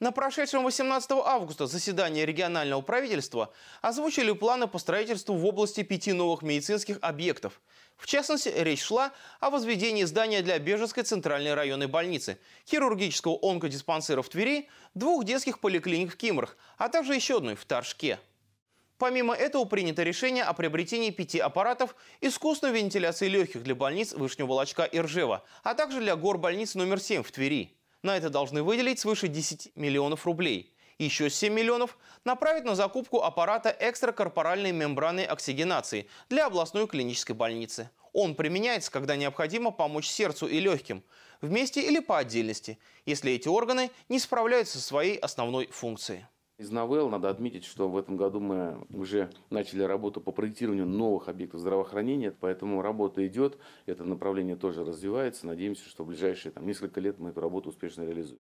На прошедшем 18 августа заседании регионального правительства озвучили планы по строительству в области пяти новых медицинских объектов. В частности, речь шла о возведении здания для Бежецкой центральной районной больницы, хирургического онкодиспансера в Твери, двух детских поликлиник в Кимрах, а также еще одной в Торжке. Помимо этого принято решение о приобретении пяти аппаратов искусственной вентиляции легких для больниц Вышневолочка и Ржева, а также для гор больницы номер 7 в Твери. На это должны выделить свыше 10 миллионов рублей. Еще 7 миллионов направить на закупку аппарата экстракорпоральной мембраны оксигенации для областной клинической больницы. Он применяется, когда необходимо помочь сердцу и легким, вместе или по отдельности, если эти органы не справляются со своей основной функцией. Из новелл надо отметить, что в этом году мы уже начали работу по проектированию новых объектов здравоохранения, поэтому работа идет, это направление тоже развивается. Надеемся, что в ближайшие там, несколько лет мы эту работу успешно реализуем.